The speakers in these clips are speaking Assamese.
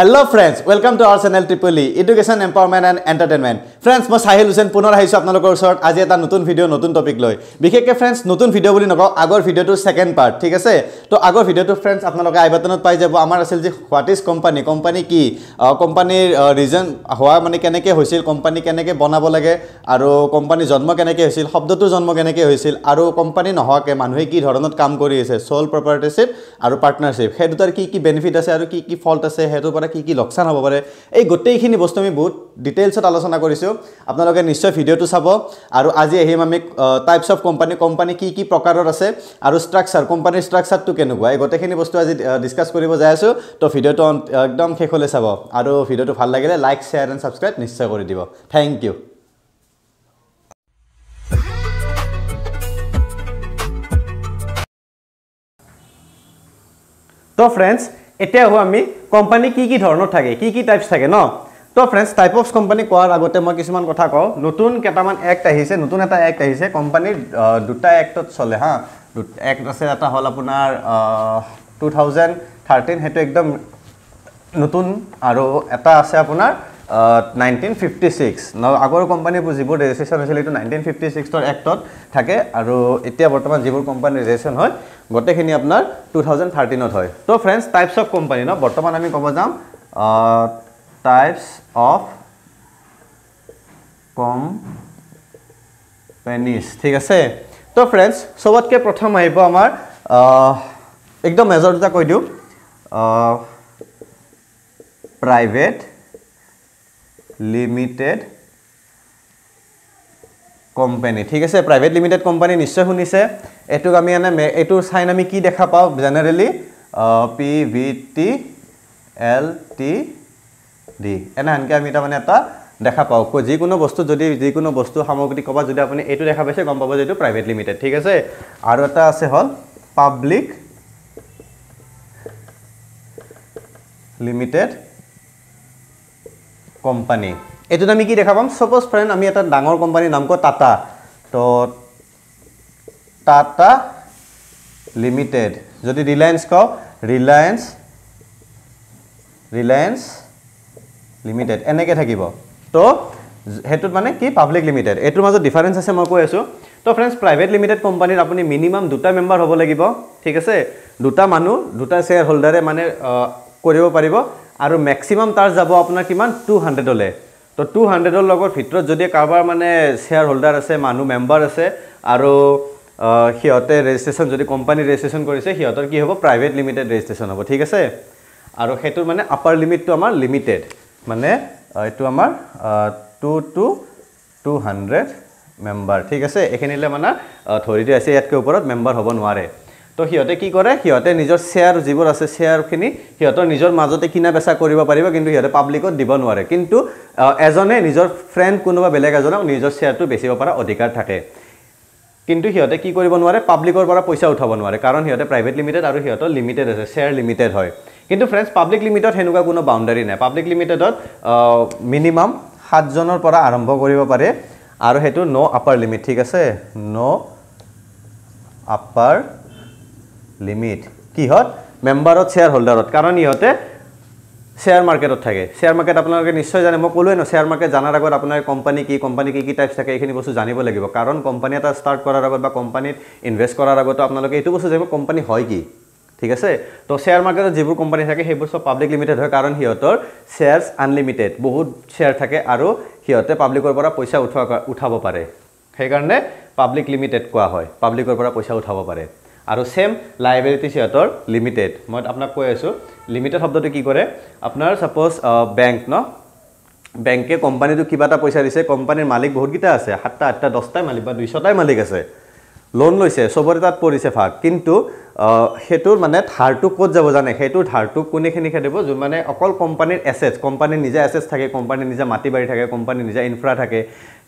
Hello' friends welcome to our channel triple E education empowerment and entertainment friends মই চাহিল হুছেন পুনৰ আহিছোঁ আপোনালোকৰ ওচৰত আজি এটা নতুন ভিডিঅ' নতুন টপিক লৈ বিশেষকৈ ফ্ৰেণ্ডছ নতুন ভিডিঅ' বুলি নকওঁ আগৰ ভিডিঅ'টোৰ ছেকেণ্ড পাৰ্ট ঠিক আছে ত' আগৰ ভিডিঅ'টো ফ্ৰেণ্ডছ আপোনালোকে আইভাটনত পাই যাব আমাৰ আছিল যে হোৱাট ইজ কোম্পানী কোম্পানী কি কোম্পানীৰ ৰিজন হোৱা মানে কেনেকৈ হৈছিল কোম্পানী কেনেকৈ বনাব লাগে আৰু কোম্পানীৰ জন্ম কেনেকৈ হৈছিল শব্দটোৰ জন্ম কেনেকৈ হৈছিল আৰু কোম্পানী নোহোৱাকৈ মানুহে কি ধৰণত কাম কৰি আছে চ'ল প্ৰপাৰ্টিশ্বিপ আৰু পাৰ্টনাৰশ্বিপ সেই দুটাৰ কি কি বেনিফিট আছে আৰু কি কি ফল্ট আছে সেইটোৰ পৰা কি কি লোকচান হ'ব পাৰে এই গোটেইখিনি বস্তু আমি বহুত ডিটেইলছত আলোচনা কৰিছোঁ আপোনালোকে নিশ্চয় ভিডিঅ'টো চাব আৰু আজি আহিম আমি টাইপছ অফ কোম্পানী কোম্পানী কি কি প্ৰকাৰৰ আছে আৰু ষ্ট্ৰাকচাৰ কোম্পানীৰ ষ্ট্ৰাকচাৰটো কেনেকুৱা এই গোটেইখিনি বস্তু আজি ডিছকাছ কৰিব যাই আছোঁ তো ভিডিঅ'টো একদম শেষলৈ চাব আৰু ভিডিঅ'টো ভাল লাগিলে লাইক শ্বেয়াৰ এণ্ড ছাবস্ক্ৰাইব নিশ্চয় কৰি দিব থেংক ইউ তো ফ্ৰেণ্ডছ এতিয়া হ'ব আমি কোম্পানী কি কি ধৰণৰ থাকে কি কি টাইপছ থাকে ন তো ফ্ৰেণ্ডছ টাইপ অফ কোম্পানী কোৱাৰ আগতে মই কিছুমান কথা কওঁ নতুন কেইটামান এক্ট আহিছে নতুন এটা এক্ট আহিছে কোম্পানীৰ দুটা এক্টত চলে হা এক্ট আছে এটা হ'ল আপোনাৰ টু থাউজেণ্ড থাৰ্টিন সেইটো একদম নতুন আৰু এটা আছে আপোনাৰ নাইনটিন ফিফটি ছিক্স ন আগৰ কোম্পানীৰ যিবোৰ ৰেজিষ্ট্ৰেশ্যন হৈছিল এইটো নাইনটিন ফিফটি ছিক্সৰ এক্টত থাকে আৰু এতিয়া বৰ্তমান যিবোৰ কোম্পানী ৰেজিষ্ট্ৰেশ্যন হয় গোটেইখিনি আপোনাৰ টু থাউজেণ্ড থাৰ্টিনত হয় ত' ফ্ৰেণ্ডছ টাইপছ অফ কোম্পানী ন বৰ্তমান আমি ক'ব যাম টাইপছ অফ কম পেনিছ ঠিক আছে ত' ফ্ৰেণ্ডছ চবতকৈ প্ৰথম আহিব আমাৰ একদম মেজৰ দুটা কৈ দিওঁ প্ৰাইভেট লিমিটেড কোম্পানী ঠিক আছে প্ৰাইভেট লিমিটেড কোম্পানী নিশ্চয় শুনিছে এইটোক আমি এনে এইটোৰ চাইন আমি কি দেখা পাওঁ generally P V T L T D এনেহেনকৈ আমি তাৰমানে এটা দেখা পাওঁ যিকোনো বস্তু যদি যিকোনো বস্তু সামগ্ৰী ক'বা যদি আপুনি এইটো দেখা পাইছে গম পাব যে এইটো প্ৰাইভেট লিমিটেড ঠিক আছে আৰু এটা আছে হ'ল পাব্লিক লিমিটেড কোম্পানী এইটোত আমি কি দেখা পাম চাপ'জ ফ্ৰেণ্ড আমি এটা ডাঙৰ কোম্পানীৰ নাম কওঁ টাটা তো টাটা লিমিটেড যদি ৰিলায়েন্স কওঁ ৰিলায়েঞ্চ ৰিলায়েন্স লিমিটেড এনেকৈ থাকিব তো সেইটোত মানে কি পাব্লিক লিমিটেড এইটোৰ মাজত ডিফাৰেঞ্চ আছে মই কৈ আছোঁ তো ফ্ৰেণ্ডছ প্ৰাইভেট লিমিটেড কোম্পানীত আপুনি মিনিমাম দুটা মেম্বাৰ হ'ব লাগিব ঠিক আছে দুটা মানুহ দুটা শ্বেয়াৰ হোল্ডাৰে মানে কৰিব পাৰিব আৰু মেক্সিমাম তাৰ যাব আপোনাৰ কিমান টু হাণ্ড্ৰেডলৈ তো টু হাণ্ড্ৰেডৰ লগত ভিতৰত যদি কাৰোবাৰ মানে শ্বেয়াৰ হোল্ডাৰ আছে মানুহ মেম্বাৰ আছে আৰু সিহঁতে ৰেজিষ্ট্ৰেশ্যন যদি কোম্পানী ৰেজিষ্ট্ৰেশ্যন কৰিছে সিহঁতৰ কি হ'ব প্ৰাইভেট লিমিটেড ৰেজিষ্ট্ৰেশ্যন হ'ব ঠিক আছে আৰু সেইটোৰ মানে আপাৰ লিমিটটো আমাৰ লিমিটেড মানে এইটো আমাৰ two two two hundred member ঠিক আছে এইখিনিলৈ মানে ধৰি দিয়া আছে ইয়াতকৈ ওপৰত মেম্বাৰ হ'ব নোৱাৰে তো সিহঁতে কি কৰে সিহঁতে নিজৰ শ্বেয়াৰ যিবোৰ আছে শ্বেয়াৰখিনি সিহঁতৰ নিজৰ মাজতে কিনা বেচা কৰিব পাৰিব কিন্তু সিহঁতে পাব্লিকত দিব নোৱাৰে কিন্তু এজনে নিজৰ ফ্ৰেণ্ড কোনোবা বেলেগ এজনক নিজৰ শ্বেয়াৰটো বেচিব পৰা অধিকাৰ থাকে কিন্তু সিহঁতে কি কৰিব নোৱাৰে পাব্লিকৰ পৰা পইচা উঠাব নোৱাৰে কাৰণ সিহঁতে প্ৰাইভেট লিমিটেড আৰু সিহঁতৰ লিমিটেড আছে শ্বেয়াৰ লিমিটেড হয় কিন্তু ফ্ৰেণ্ডছ পাব্লিক লিমিটত সেনেকুৱা কোনো বাউণ্ডাৰী নাই পাব্লিক লিমিটেডত মিনিমাম সাতজনৰ পৰা আৰম্ভ কৰিব পাৰে আৰু সেইটো ন' আপাৰ লিমিট ঠিক আছে ন' আপাৰ লিমিট কিহত মেম্বাৰত শ্বেয়াৰ হোল্ডাৰত কাৰণ ইহঁতে শ্বেয়াৰ মাৰ্কেটত থাকে শ্বেয়াৰ মাৰ্কেট আপোনালোকে নিশ্চয় জানে মই ক'লোৱেই ন শ্বেয়াৰ মাৰ্কেট জনাৰ আগত আপোনাৰ কোম্পানী কি কোম্পানী কি কি টাইপছ থাকে এইখিনি বস্তু জানিব লাগিব কাৰণ কোম্পানী এটা ষ্টাৰ্ট কৰাৰ আগত বা কোম্পানীত ইনভেষ্ট কৰাৰ আগতো আপোনালোকে এইটো বস্তু জানিব কোম্পানী হয় কি ঠিক আছে তো শ্বেয়াৰ মাৰ্কেটত যিবোৰ কোম্পানী থাকে সেইবোৰ চব পাব্লিক লিমিটেড হয় কাৰণ সিহঁতৰ শ্বেয়াৰ্ছ আনলিমিটেড বহুত শ্বেয়াৰ থাকে আৰু সিহঁতে পাব্লিকৰ পৰা পইচা উঠোৱা উঠাব পাৰে সেইকাৰণে পাব্লিক লিমিটেড কোৱা হয় পাব্লিকৰ পৰা পইচা উঠাব পাৰে আৰু ছেম লাইবেলিটি সিহঁতৰ লিমিটেড মই আপোনাক কৈ আছোঁ লিমিটেড শব্দটো কি কৰে আপোনাৰ ছাপ'জ বেংক ন বেংকে কোম্পানীটো কিবা এটা পইচা দিছে কোম্পানীৰ মালিক বহুতকেইটা আছে সাতটা আঠটা দহটাই মালিক বা দুইশটাই মালিক আছে লোন লৈছে চবৰে তাত পৰিছে ভাগ কিন্তু সেইটোৰ মানে ধাৰটো ক'ত যাব জানে সেইটোৰ ধাৰটো কোনেখিনি খেদিব যোন মানে অকল কোম্পানীৰ এছেছ কোম্পানীৰ নিজা এছেছ থাকে কোম্পানীৰ নিজা মাটি বাৰী থাকে কোম্পানীৰ নিজা ইনফ্ৰা থাকে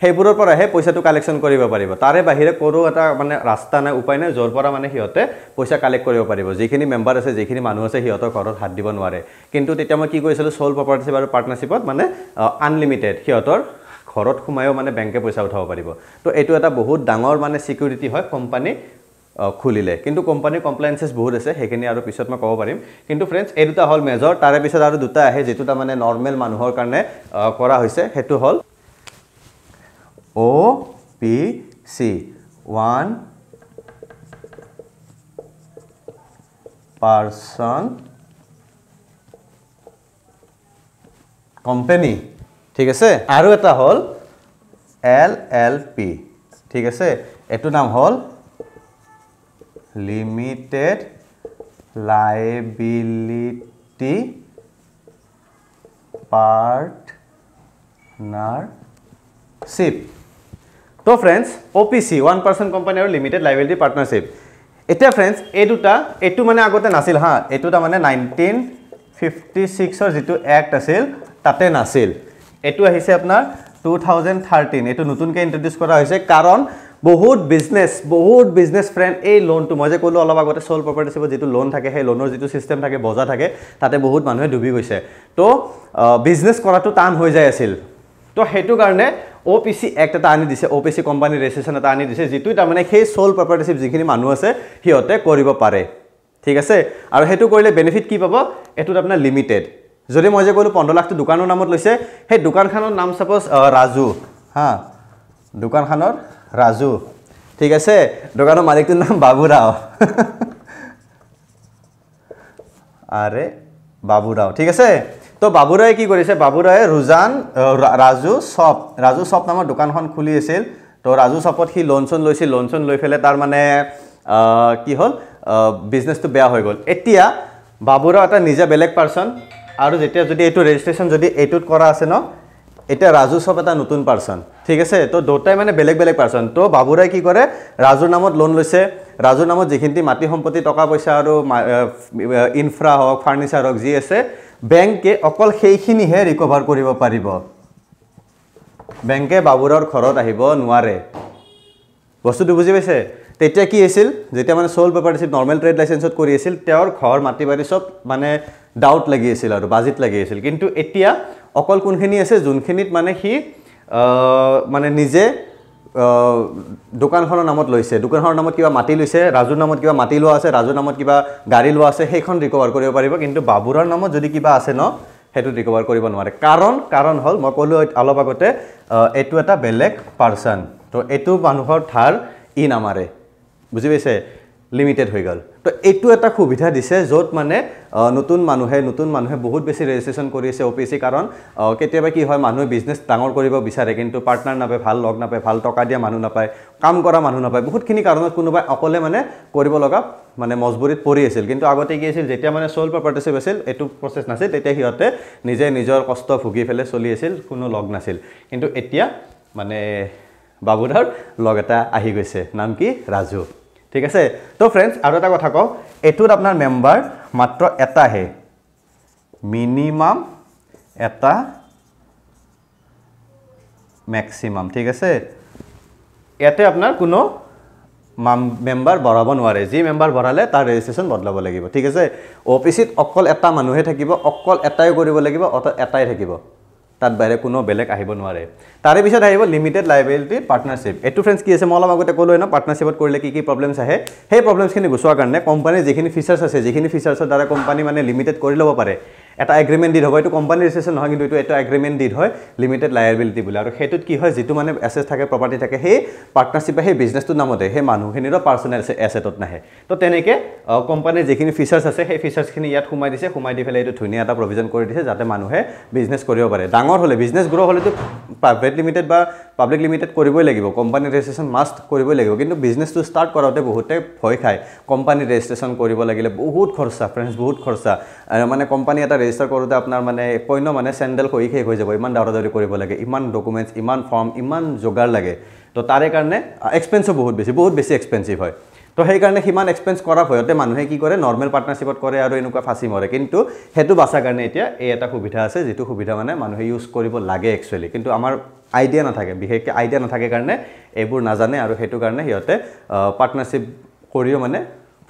সেইবোৰৰ পৰাহে পইচাটো কালেকশ্যন কৰিব পাৰিব তাৰে বাহিৰে কোনো এটা মানে ৰাস্তা নাই উপায় নাই য'ৰ পৰা মানে সিহঁতে পইচা কালেক্ট কৰিব পাৰিব যিখিনি মেম্বাৰ আছে যিখিনি মানুহ আছে সিহঁতৰ ঘৰত হাত দিব নোৱাৰে কিন্তু তেতিয়া মই কি কৰিছিলোঁ চ'ল প্ৰপাৰ্টিশ্বিপ আৰু পাৰ্টনাৰশ্বিপত মানে আনলিমিটেড সিহঁতৰ ঘৰত সোমায়ো মানে বেংকে পইচা উঠাব পাৰিব তো এইটো এটা বহুত ডাঙৰ মানে ছিকিউৰিটি হয় কোম্পানী খুলিলে কিন্তু কোম্পানীৰ কমপ্লায়েঞ্চেছ বহুত আছে সেইখিনি আৰু পিছত মই ক'ব পাৰিম কিন্তু ফ্ৰেণ্ডছ এই দুটা হ'ল মেজৰ তাৰে পিছত আৰু দুটা আহে যিটো তাৰমানে নৰ্মেল মানুহৰ কাৰণে কৰা হৈছে সেইটো হ'ল O P C. One person company ঠিক আছে আৰু এটা হ'ল এল এল পি ঠিক আছে এইটো নাম হ'ল লিমিটেড লাইবিলিটি পার্টনারশিপ তো friends O P C one person company আৰু লিমিটেড লাইবিলিটি পাৰ্টনাৰশ্বিপ এতিয়া ফ্ৰেণ্ডছ এই দুটা এইটো মানে আগতে নাছিল হা এইটো তাৰমানে নাইনটিন ফিফটি ছিক্সৰ যিটো এক্ট আছিল তাতে নাছিল এইটো আহিছে আপোনাৰ টু থাউজেণ্ড থাৰ্টিন এইটো নতুনকৈ ইণ্ট্ৰডিউচ কৰা হৈছে কাৰণ বহুত বিজনেছ বহুত বিজনেছ ফ্ৰেণ্ড এই লোনটো মই যে ক'লোঁ অলপ আগতে চ'ল প্ৰপাৰ্টিছিপত যিটো লোন থাকে সেই লোনৰ যিটো ছিষ্টেম থাকে বজাৰ থাকে তাতে বহুত মানুহে ডুবি গৈছে তো বিজনেছ কৰাটো টান হৈ যায় আছিল তো সেইটো কাৰণে অ' পি চি এক্ট এটা আনি দিছে O' P C company registration এটা আনি দিছে যিটো তাৰমানে সেই চ'ল প্ৰপাৰ্টিশ্বিপ যিখিনি মানুহ আছে সিহঁতে কৰিব পাৰে ঠিক আছে আৰু সেইটো কৰিলে বেনিফিট কি পাব এইটোত আপোনাৰ লিমিটেড যদি মই যে ক'লোঁ পোন্ধৰ লাখটো দোকানৰ নামত লৈছে সেই দোকানখনৰ নাম চাপ'জ ৰাজু হা দোকানখনৰ ৰাজু ঠিক আছে দোকানৰ মালিকটোৰ নাম বাবুৰাও আৰে বাবুৰাও ঠিক আছে তো বাবুৰায়ে কি কৰিছে বাবুৰায়ে ৰোজান ৰাজু চপ ৰাজু চপ নামৰ দোকানখন খুলি আছিল তো ৰাজু চপত সি লোন চোন লৈছিল লোন চোন লৈ পেলাই তাৰ মানে কি হ'ল বিজনেছটো বেয়া হৈ গ'ল এতিয়া বাবুৰাও এটা নিজে বেলেগ পাৰ্চন আৰু যেতিয়া যদি এইটো ৰেজিষ্ট্ৰেশ্যন যদি এইটোত কৰা আছে ন এতিয়া ৰাজু চব এটা নতুন পাৰ্চন ঠিক আছে তো দুটাই মানে বেলেগ বেলেগ পাৰ্চন তো বাবুৰাই কি কৰে ৰাজুৰ নামত লোন লৈছে ৰাজুৰ নামত যিখিনি মাটি সম্পত্তি টকা পইচা আৰু ইনফ্ৰা হওক ফাৰ্ণিচাৰ হওক যি আছে বেংকে অকল সেইখিনিহে ৰিকভাৰ কৰিব পাৰিব বেংকে বাবুৰৰ ঘৰত আহিব নোৱাৰে বস্তুটো বুজি পাইছে তেতিয়া কি আছিল যেতিয়া মানে চল পেপাৰশ্বিপ নৰ্মেল ট্ৰেড লাইচেঞ্চত কৰি আছিল তেওঁৰ ঘৰ মাটি বাৰী চব মানে ডাউট লাগি আছিল আৰু বাজিত লাগি আছিল কিন্তু এতিয়া অকল কোনখিনি আছে যোনখিনিত মানে সি মানে নিজে দোকানখনৰ নামত লৈছে দোকানখনৰ নামত কিবা মাটি লৈছে ৰাজুৰ নামত কিবা মাটি লোৱা আছে ৰাজুৰ নামত কিবা গাড়ী লোৱা আছে সেইখন ৰিকভাৰ কৰিব পাৰিব কিন্তু বাবুৰাৰ নামত যদি কিবা আছে ন সেইটো ৰিকভাৰ কৰিব নোৱাৰে কাৰণ কাৰণ হ'ল মই ক'লোঁ অলপ আগতে এইটো এটা বেলেগ পাৰ্চন ত' এইটো মানুহৰ থাৰ ই নামাৰে বুজি পাইছে লিমিটেড হৈ গ'ল তো এইটো এটা সুবিধা দিছে য'ত মানে নতুন মানুহে নতুন মানুহে বহুত বেছি ৰেজিষ্ট্ৰেশ্যন কৰি আছে অ' পি চি কাৰণ কেতিয়াবা কি হয় মানুহে বিজনেছ ডাঙৰ কৰিব বিচাৰে কিন্তু পাৰ্টনাৰ নাপায় ভাল লগ নাপায় ভাল টকা দিয়া মানুহ নাপায় কাম কৰা মানুহ নাপায় বহুতখিনি কাৰণত কোনোবাই অকলে মানে কৰিব লগা মানে মজবুৰিত পৰি আছিল কিন্তু আগতে কি আছিল যেতিয়া মানে চ'ল প্ৰপাৰ্টিছিপ আছিল এইটো প্ৰচেছ নাছিল তেতিয়া সিহঁতে নিজে নিজৰ কষ্ট ভুগি পেলাই চলি আছিল কোনো লগ নাছিল কিন্তু এতিয়া মানে বাবুদাৰ লগ এটা আহি গৈছে নাম কি ৰাজু ঠিক আছে তো ফ্ৰেণ্ডছ আৰু এটা কথা কওঁ এইটোত আপোনাৰ মেম্বাৰ মাত্ৰ এটাহে মিনিমাম এটা মেক্সিমাম ঠিক আছে ইয়াতে আপোনাৰ কোনো মাম মেম্বাৰ বঢ়াব নোৱাৰে যি মেম্বাৰ বঢ়ালে তাৰ ৰেজিষ্ট্ৰেশ্যন বদলাব লাগিব ঠিক আছে অ' পি চিত অকল এটা মানুহে থাকিব অকল এটাই কৰিব লাগিব অত এটাই থাকিব তাত বাহিৰে কোনো বেলেগ আহিব নোৱাৰে তাৰে পিছত আহিব লিমিটেড লাইবিলিটি পাৰ্টনাৰশ্বিপ এইটো ফ্ৰেণ্ডছ কি আছে মই অলপ আগতে ক'লোৱে ন পাৰ্টনাৰশ্বিপত কৰিলে কি কি প্ৰব্লেমছ আহে সেই প্ৰব্লেমছখিনি গুচোৱাৰ কাৰণে কোম্পানীৰ যিখিনি ফিচাৰ্ছ আছে যিখিনি ফিচাৰ্ছৰ দ্বাৰা কোম্পানী মানে লিমিটেড কৰি ল'ব পাৰে এটা এগ্ৰিমেণ্ট দি হ'ব এইটো কোম্পানীৰ ৰেজিষ্ট্ৰেশ্যন নহয় কিন্তু এইটো এটা এগ্ৰিমেণ্ট দি হয় লিমিটেড লায়াবিলিটি বুলি আৰু সেইটোত কি হয় যিটো মানে এছেছ থাকে প্ৰপাৰ্টি থাকে সেই পাৰ্টনাৰশ্বিপ বা সেই বিজনেছটোৰ নামতে সেই মানুহখিনিৰো পাৰ্চনেল এছেটত নাহে তো তেনেকৈ কোম্পানীৰ যিখিনি ফিচাৰ্ছ আছে সেই ফিচাৰ্ছখিনি ইয়াত সোমাই দিছে সোমাই দি পেলাই এইটো ধুনীয়া এটা প্ৰভিজন কৰি দিছে যাতে মানুহে বিজনেছ কৰিব পাৰে ডাঙৰ হ'লে বিজনেছ গ্ৰ' হ'লেতো প্ৰাইভেট লিমিটেড বা পাব্লিক লিমিটেড কৰিবই লাগিব কোম্পানী ৰেজিষ্ট্ৰেশ্যন মাষ্ট কৰিবই লাগিব কিন্তু বিজনেছটো ষ্টাৰ্ট কৰোঁতে বহুতে ভয় খায় কোম্পানী ৰেজিষ্ট্ৰেশ্যন কৰিব লাগিলে বহুত খৰচা ফ্ৰেণ্ডছ বহুত খৰচা মানে কোম্পানী এটা ৰেজিষ্টাৰ কৰোঁতে আপোনাৰ মানে কন্য মানে চেণ্ডেল খহি শেষ হৈ যাব ইমান দাউৰা দাউৰি কৰিব লাগে ইমান ডকুমেণ্টছ ইমান ফৰ্ম ইমান যোগাৰ লাগে তো তাৰে কাৰণে এক্সপেঞ্চো বহুত বেছি বহুত বেছি এক্সপেঞ্চিভ হয় তো সেইকাৰণে সিমান এক্সপেঞ্চ কৰাৰ ভয়তে মানুহে কি কৰে নৰ্মেল পাৰ্টনাৰশ্বিপত কৰে আৰু এনেকুৱা ফাঁচি মৰে কিন্তু সেইটো বাচাৰ কাৰণে এতিয়া এই এটা সুবিধা আছে যিটো সুবিধা মানে মানুহে ইউজ কৰিব লাগে একচুৱেলি কিন্তু আমাৰ আইডিয়া নাথাকে বিশেষকৈ আইডিয়া নাথাকে কাৰণে এইবোৰ নাজানে আৰু সেইটো কাৰণে সিহঁতে পাৰ্টনাৰশ্বিপ কৰিও মানে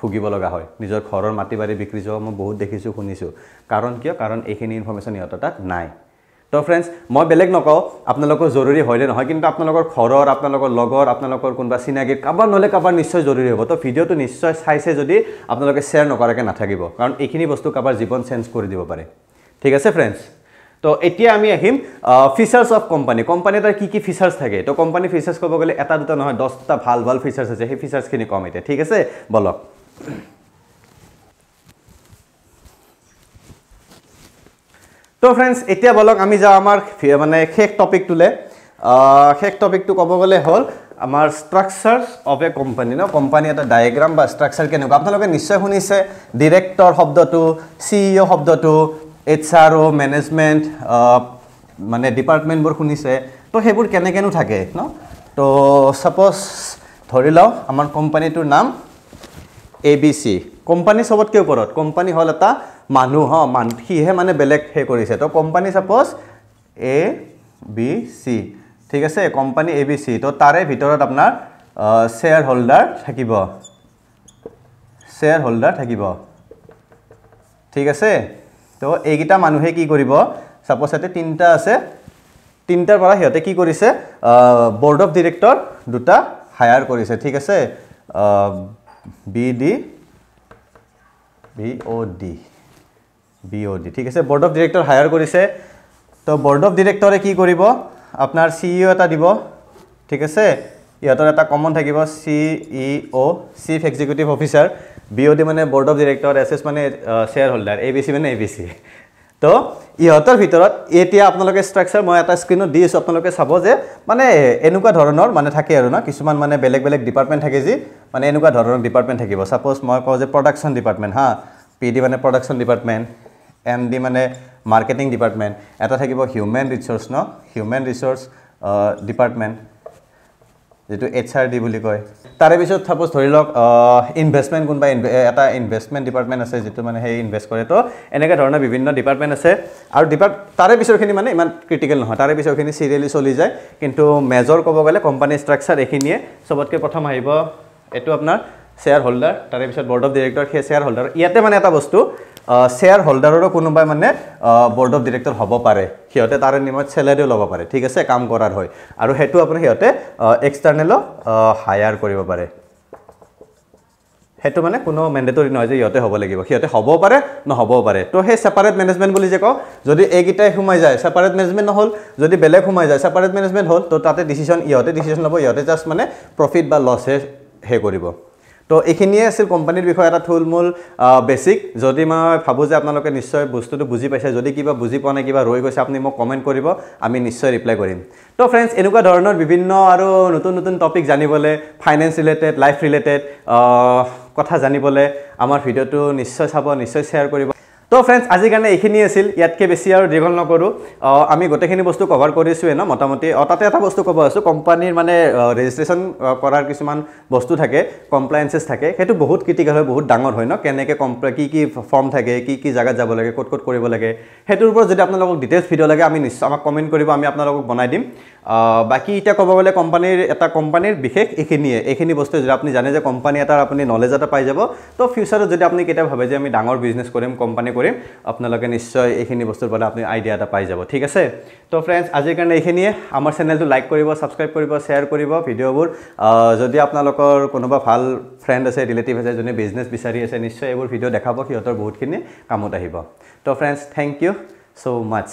ভুগিব লগা হয় নিজৰ ঘৰৰ মাটি বাৰী বিক্ৰী যোৱা মই বহুত দেখিছোঁ শুনিছোঁ কাৰণ কিয় কাৰণ এইখিনি ইনফৰ্মেশ্যন সিহঁতৰ তাত নাই তো ফ্ৰেণ্ডছ মই বেলেগ নকওঁ আপোনালোকৰ জৰুৰী হয়নে নহয় কিন্তু আপোনালোকৰ ঘৰৰ আপোনালোকৰ লগৰ আপোনালোকৰ কোনোবা চিনাকি কাৰোবাৰ নহ'লে কাৰোবাৰ নিশ্চয় জৰুৰী হ'ব তো ভিডিঅ'টো নিশ্চয় চাইছে যদি আপোনালোকে শ্বেয়াৰ নকৰাকৈ নাথাকিব কাৰণ এইখিনি বস্তু কাৰোবাৰ জীৱন চেঞ্জ কৰি দিব পাৰে ঠিক আছে ফ্ৰেণ্ডছ তো এতিয়া আমি আহিম ফিচাৰ্ছ অফ কোম্পানী কোম্পানী এটাৰ কি কি ফিচাৰ্ছ থাকে তো কোম্পানী ফিচাৰ্ছ ক'ব গ'লে এটা দুটা নহয় দহটা ভাল ভাল ফিচাৰ্ছ আছে সেই ফিচাৰ্ছখিনি কম এতিয়া ঠিক আছে বলক তো ফ্ৰেণ্ডছ এতিয়া বলক আমি যাওঁ আমাৰ মানে শেষ টপিকটোলৈ শেষ টপিকটো ক'ব গ'লে হ'ল আমাৰ ষ্ট্ৰাকচাৰ অফ এ কোম্পানী ন কোম্পানী এটা ডায়েগ্ৰাম বা ষ্ট্ৰাকচাৰ কেনেকুৱা আপোনালোকে নিশ্চয় শুনিছে ডিৰেক্টৰ শব্দটো চি ই অ' শব্দটো এইচ আৰ অ' মেনেজমেণ্ট মানে ডিপাৰ্টমেণ্টবোৰ শুনিছে তো সেইবোৰ কেনেকেনো থাকে ন তো ছাপ'জ ধৰি লওক আমাৰ কোম্পানীটোৰ নাম এ বি চি কোম্পানী চবতকৈ ওপৰত কোম্পানী হ'ল এটা মানুহ হ মান সিহে মানে বেলেগ সেই কৰিছে তো company suppose A B C ঠিক আছে কোম্পানী এ বি চি তো তাৰে ভিতৰত আপোনাৰ শ্বেয়াৰ হোল্ডাৰ থাকিব শ্বেয়াৰ হোল্ডাৰ থাকিব ঠিক আছে তো এইকেইটা মানুহে কি কৰিব ছাপ'জ ইয়াতে তিনিটা আছে তিনিটাৰ পৰা সিহঁতে কি কৰিছে বৰ্ড অফ ডিৰেক্টৰ দুটা হায়াৰ কৰিছে ঠিক আছে B D B O' D B O' D ঠিক আছে বৰ্ড অফ ডিৰেক্টৰ হায়াৰ কৰিছে তো বৰ্ড অফ ডিৰেক্টৰে কি কৰিব আপোনাৰ চি ই অ' এটা দিব ঠিক আছে ইহঁতৰ এটা কমন থাকিব C E O' chief executive officer B O' D মানে board of director S S মানে share holder A B C মানে এ বি চি তো ইহঁতৰ ভিতৰত এতিয়া আপোনালোকে ষ্ট্ৰাকচাৰ মই এটা স্ক্ৰীণত দি আছোঁ আপোনালোকে চাব যে মানে এনেকুৱা ধৰণৰ মানে থাকে আৰু ন কিছুমান মানে বেলেগ বেলেগ ডিপাৰ্টমেণ্ট থাকে যি মানে এনেকুৱা ধৰণৰ ডিপাৰ্টমেণ্ট থাকিব ছাপ'জ মই কওঁ যে প্ৰডাকশ্যন ডিপাৰ্টমেণ্ট হা পি ডি মানে প্ৰডাকশ্যন ডিপাৰ্টমেণ্ট এম ডি মানে মাৰ্কেটিং ডিপাৰ্টমেণ্ট এটা থাকিব হিউমেন ৰিচোৰ্চ ন হিউমেন ৰিচোৰ্চ ডিপাৰ্টমেণ্ট যিটো এইচ আৰ ডি বুলি কয় তাৰে পিছত চাপ'জ ধৰি লওক ইনভেষ্টমেণ্ট কোনোবা এটা ইনভেষ্টমেণ্ট ডিপাৰ্টমেণ্ট আছে যিটো মানে সেই ইনভেষ্ট কৰে তো এনেকুৱা ধৰণৰ বিভিন্ন ডিপাৰ্টমেণ্ট আছে আৰু ডিপাৰ্ট তাৰে পিছৰখিনি মানে ইমান ক্ৰিটিকেল নহয় তাৰে পিছৰখিনি চিৰিয়েলি চলি যায় কিন্তু মেজৰ ক'ব গ'লে কোম্পানী ষ্ট্ৰাকচাৰ এইখিনিয়ে চবতকৈ প্ৰথম আহিব এইটো আপোনাৰ শ্বেয়াৰ হোল্ডাৰ তাৰে পিছত বৰ্ড অফ ডিৰেক্টৰ সেই শ্বেয়াৰ হোল্ডাৰ ইয়াতে মানে এটা বস্তু শ্বেয়াৰ হোল্ডাৰৰো কোনোবাই মানে বৰ্ড অফ ডিৰেক্টৰ হ'ব পাৰে সিহঁতে তাৰে নিমত চেলাৰীও ল'ব পাৰে ঠিক আছে কাম কৰাৰ হয় আৰু সেইটো আপুনি সিহঁতে এক্সটাৰ্নেলো হায়াৰ কৰিব পাৰে সেইটো মানে কোনো মেণ্ডেটৰী নহয় যে সিহঁতে হ'ব লাগিব সিহঁতে হ'বও পাৰে নহ'বও পাৰে তো সেই ছেপাৰেট মেনেজমেণ্ট বুলি যে কওঁ যদি এইকেইটাই সোমাই যায় ছেপাৰেট মেনেজমেণ্ট নহ'ল যদি বেলেগ সোমাই যায় ছেপাৰেট মেনেজমেণ্ট হ'ল তো তাতে ডিচিশ্যন ইহঁতে ডিচিশ্যন ল'ব ইহঁতে জাষ্ট মানে প্ৰফিট বা লছহে সেই কৰিব তো এইখিনিয়ে আছিল কোম্পানীৰ বিষয়ে এটা থুল মূল বেছিক যদি মই ভাবোঁ যে আপোনালোকে নিশ্চয় বস্তুটো বুজি পাইছে যদি কিবা বুজি পোৱা নাই কিবা ৰৈ গৈছে আপুনি মোক কমেণ্ট কৰিব আমি নিশ্চয় ৰিপ্লাই কৰিম তো ফ্ৰেণ্ডছ এনেকুৱা ধৰণৰ বিভিন্ন আৰু নতুন নতুন টপিক জানিবলৈ ফাইনেন্স ৰিলেটেড লাইফ ৰিলেটেড কথা জানিবলৈ আমাৰ ভিডিঅ'টো নিশ্চয় চাব নিশ্চয় শ্বেয়াৰ কৰিব তো ফ্ৰেণ্ডছ আজিৰ কাৰণে এইখিনি আছিল ইয়াতকৈ বেছি আৰু দীঘল নকৰোঁ আমি গোটেইখিনি বস্তু কভাৰ কৰিছোঁৱেই ন মোটামুটি অঁ তাতে এটা বস্তু ক'ব আছোঁ কোম্পানীৰ মানে ৰেজিষ্ট্ৰেশ্যন কৰাৰ কিছুমান বস্তু থাকে কমপ্লায়েঞ্চেছ থাকে সেইটো বহুত ক্ৰিটিকেল হয় বহুত ডাঙৰ হয় ন কেনেকৈ কমপ্লাই কি কি ফৰ্ম থাকে কি কি জেগাত যাব লাগে ক'ত ক'ত কৰিব লাগে সেইটোৰ ওপৰত যদি আপোনালোকক ডিটেইলছ ভিডিঅ' লাগে আমি নিশ্চয় আমাক কমেণ্ট কৰিব আমি আপোনালোকক বনাই দিম বাকী এতিয়া ক'ব গ'লে কোম্পানীৰ এটা কোম্পানীৰ বিশেষ এইখিনিয়ে এইখিনি বস্তু যদি আপুনি জানে যে কোম্পানী এটাৰ আপুনি নলেজ এটা পাই যাব তো ফিউচাৰত যদি আপুনি কেতিয়া ভাবে যে আমি ডাঙৰ বিজনেছ কৰিম কোম্পানী কৰিম আপোনালোকে নিশ্চয় এইখিনি বস্তুৰ পৰা আপুনি আইডিয়া এটা পাই যাব ঠিক আছে তো ফ্ৰেণ্ডছ আজিৰ কাৰণে এইখিনিয়ে আমাৰ চেনেলটো লাইক কৰিব ছাবস্ক্ৰাইব কৰিব শ্বেয়াৰ কৰিব ভিডিঅ'বোৰ যদি আপোনালোকৰ কোনোবা ভাল ফ্ৰেণ্ড আছে ৰিলেটিভ আছে যোনে বিজনেছ বিচাৰি আছে নিশ্চয় এইবোৰ ভিডিঅ' দেখাব সিহঁতৰ বহুতখিনি কামত আহিব তো friends thank you so' much